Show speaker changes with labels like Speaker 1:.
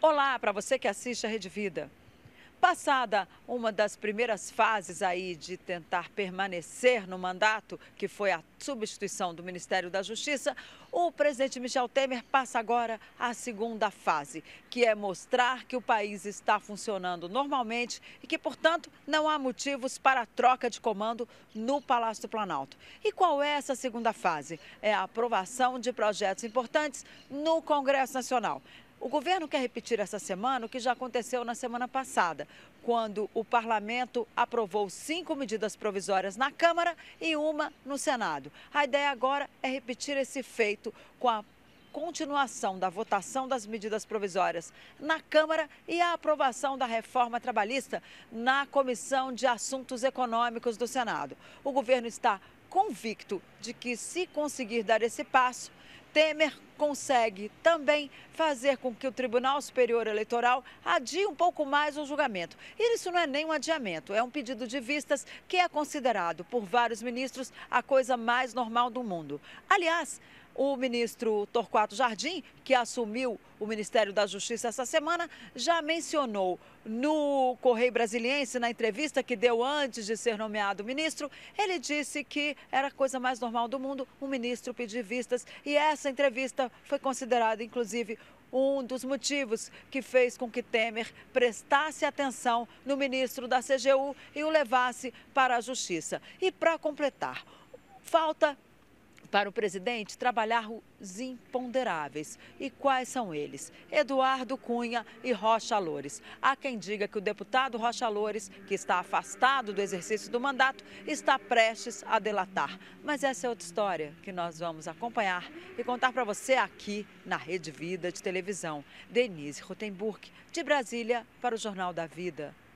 Speaker 1: Olá para você que assiste a Rede Vida. Passada uma das primeiras fases aí de tentar permanecer no mandato, que foi a substituição do Ministério da Justiça, o presidente Michel Temer passa agora à segunda fase, que é mostrar que o país está funcionando normalmente e que, portanto, não há motivos para troca de comando no Palácio do Planalto. E qual é essa segunda fase? É a aprovação de projetos importantes no Congresso Nacional. O governo quer repetir essa semana o que já aconteceu na semana passada, quando o parlamento aprovou cinco medidas provisórias na Câmara e uma no Senado. A ideia agora é repetir esse feito com a continuação da votação das medidas provisórias na Câmara e a aprovação da reforma trabalhista na Comissão de Assuntos Econômicos do Senado. O governo está convicto de que, se conseguir dar esse passo, Temer consegue também fazer com que o Tribunal Superior Eleitoral adie um pouco mais o julgamento. E isso não é nem um adiamento, é um pedido de vistas que é considerado por vários ministros a coisa mais normal do mundo. Aliás, o ministro Torquato Jardim, que assumiu o Ministério da Justiça essa semana, já mencionou no Correio Brasiliense, na entrevista que deu antes de ser nomeado ministro, ele disse que era a coisa mais normal do mundo um ministro pedir vistas. E essa entrevista foi considerada, inclusive, um dos motivos que fez com que Temer prestasse atenção no ministro da CGU e o levasse para a justiça. E para completar, falta para o presidente, trabalhar os imponderáveis. E quais são eles? Eduardo Cunha e Rocha Loures. Há quem diga que o deputado Rocha Loures, que está afastado do exercício do mandato, está prestes a delatar. Mas essa é outra história que nós vamos acompanhar e contar para você aqui na Rede Vida de televisão. Denise Rotenburg, de Brasília, para o Jornal da Vida.